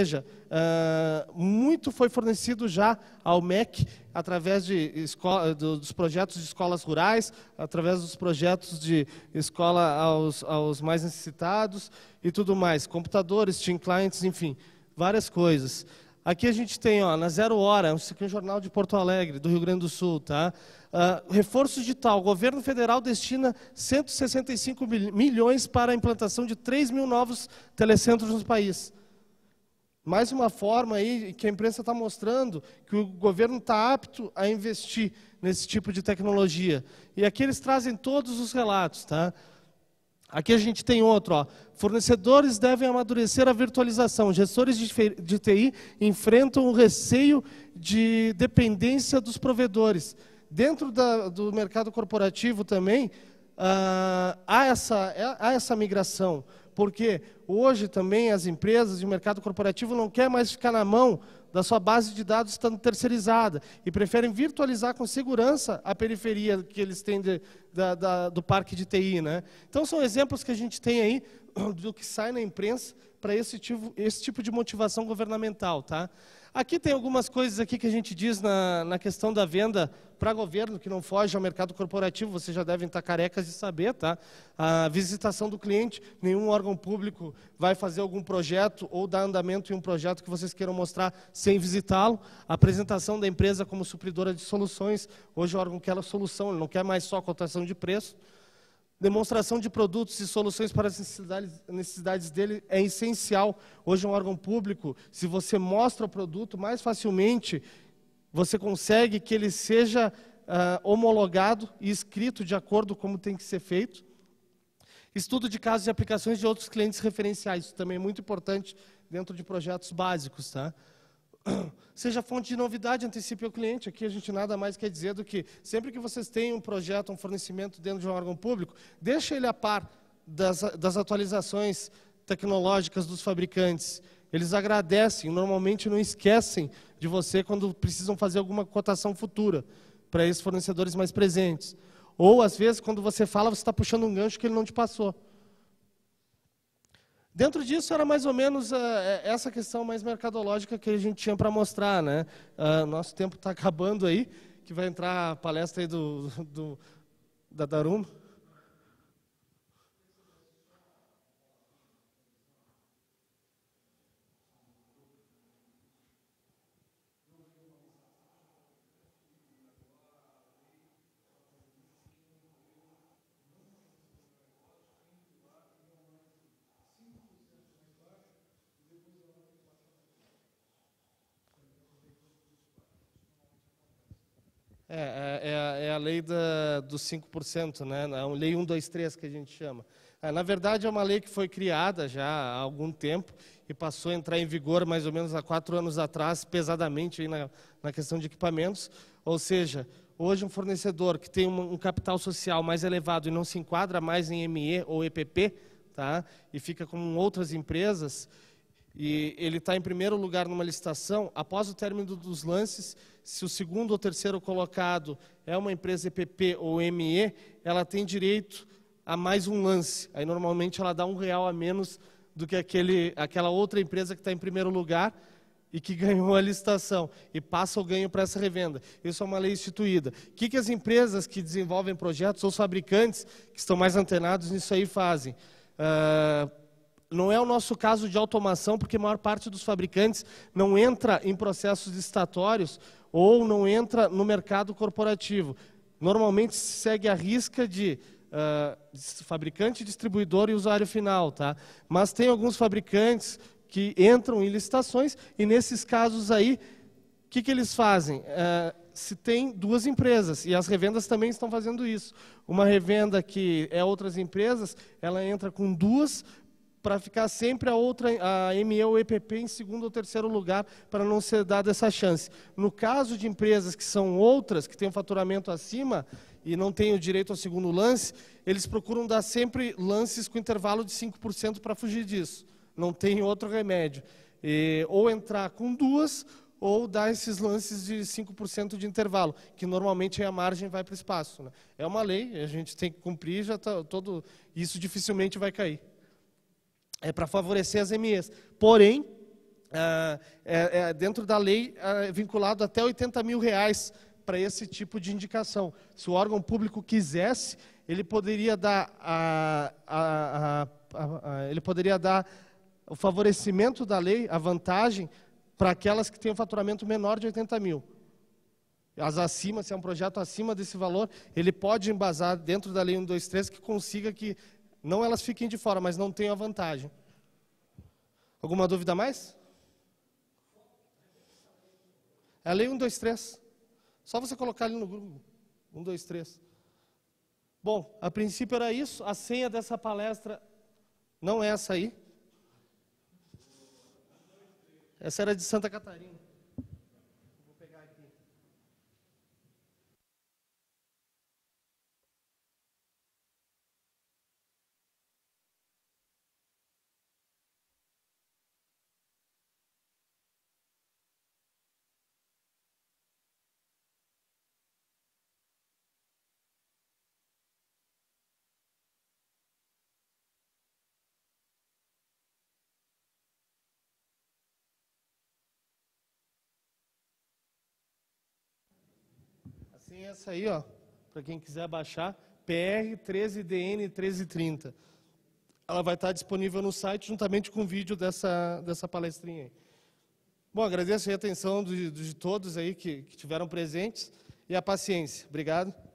seja, uh, ah, muito foi fornecido já ao MEC através de escola, do, dos projetos de escolas rurais, através dos projetos de escola aos, aos mais necessitados e tudo mais, computadores, team clients, enfim, várias coisas. Aqui a gente tem, ó, na Zero Hora, isso aqui é um jornal de Porto Alegre, do Rio Grande do Sul, tá? Uh, reforço digital, o governo federal destina 165 milhões para a implantação de 3 mil novos telecentros no país. Mais uma forma aí que a imprensa está mostrando que o governo está apto a investir nesse tipo de tecnologia. E aqui eles trazem todos os relatos, tá? Aqui a gente tem outro, ó. Fornecedores devem amadurecer a virtualização. Gestores de TI enfrentam o receio de dependência dos provedores. Dentro da, do mercado corporativo também, ah, há, essa, há essa migração, porque hoje também as empresas e o mercado corporativo não quer mais ficar na mão da sua base de dados estando terceirizada e preferem virtualizar com segurança a periferia que eles têm de, da, da, do parque de TI. Né? Então, são exemplos que a gente tem aí do que sai na imprensa para esse tipo, esse tipo de motivação governamental, tá? Aqui tem algumas coisas aqui que a gente diz na, na questão da venda para governo, que não foge ao mercado corporativo, vocês já devem estar tá carecas de saber, tá? A visitação do cliente, nenhum órgão público vai fazer algum projeto ou dar andamento em um projeto que vocês queiram mostrar sem visitá-lo. A apresentação da empresa como supridora de soluções, hoje o órgão quer a solução, ele não quer mais só a cotação de preço. Demonstração de produtos e soluções para as necessidades, dele é essencial. Hoje, um órgão público, se você mostra o produto mais facilmente, você consegue que ele seja uh, homologado e escrito de acordo com como tem que ser feito. Estudo de casos e aplicações de outros clientes referenciais, isso também é muito importante dentro de projetos básicos. Tá? Seja fonte de novidade, antecipe ao cliente. Aqui a gente nada mais quer dizer do que sempre que vocês têm um projeto, um fornecimento dentro de um órgão público, deixe ele a par das, das atualizações tecnológicas dos fabricantes. Eles agradecem, normalmente não esquecem de você quando precisam fazer alguma cotação futura para esses fornecedores mais presentes. Ou, às vezes, quando você fala, você está puxando um gancho que ele não te passou. Dentro disso era mais ou menos uh, essa questão mais mercadológica que a gente tinha para mostrar. Né? Uh, nosso tempo está acabando aí, que vai entrar a palestra aí do, do da Darum. É, é, é, é a lei da, dos 5%, né? A é lei 123 que a gente chama. É, na verdade, é uma lei que foi criada já há algum tempo e passou a entrar em vigor mais ou menos há quatro anos atrás, pesadamente na, na questão de equipamentos. Ou seja, hoje um fornecedor que tem um, um capital social mais elevado e não se enquadra mais em ME ou EPP, tá? e fica com outras empresas, e ele está em primeiro lugar numa licitação. Após o término dos lances, se o segundo ou terceiro colocado é uma empresa EPP ou ME, ela tem direito a mais um lance. Aí normalmente ela dá um real a menos do que aquele, aquela outra empresa que está em primeiro lugar e que ganhou a licitação e passa o ganho para essa revenda. Isso é uma lei instituída. O que, que as empresas que desenvolvem projetos ou os fabricantes que estão mais antenados nisso aí fazem? Uh, não é o nosso caso de automação, porque a maior parte dos fabricantes não entra em processos licitatórios ou não entra no mercado corporativo. Normalmente se segue a risca de uh, fabricante, distribuidor e usuário final. Tá? Mas tem alguns fabricantes que entram em licitações e nesses casos aí, o que, que eles fazem? Uh, se tem duas empresas, e as revendas também estão fazendo isso. Uma revenda que é outras empresas, ela entra com duas para ficar sempre a outra, a ME ou EPP em segundo ou terceiro lugar, para não ser dada essa chance. No caso de empresas que são outras, que têm um faturamento acima e não têm o direito ao segundo lance, eles procuram dar sempre lances com intervalo de 5% para fugir disso. Não tem outro remédio. E, ou entrar com duas, ou dar esses lances de 5% de intervalo, que normalmente a margem vai para o espaço. Né? É uma lei, a gente tem que cumprir, já tá, todo isso dificilmente vai cair é para favorecer as MEs. Porém, ah, é, é, dentro da lei, ah, é vinculado até 80 mil reais para esse tipo de indicação. Se o órgão público quisesse, ele poderia dar, a, a, a, ele poderia dar o favorecimento da lei, a vantagem, para aquelas que têm um faturamento menor de 80 mil. As acima, se é um projeto acima desse valor, ele pode embasar dentro da lei 123 que consiga que não elas fiquem de fora, mas não tenham a vantagem. Alguma dúvida mais? É a lei 1, 2, 3. Só você colocar ali no grupo. 1, 2, 3. Bom, a princípio era isso. A senha dessa palestra não é essa aí. Essa era de Santa Catarina. Tem essa aí, ó, para quem quiser baixar, PR 13DN 1330. Ela vai estar disponível no site juntamente com o vídeo dessa, dessa palestrinha aí. Bom, agradeço a atenção de, de todos aí que, que tiveram presentes e a paciência. Obrigado.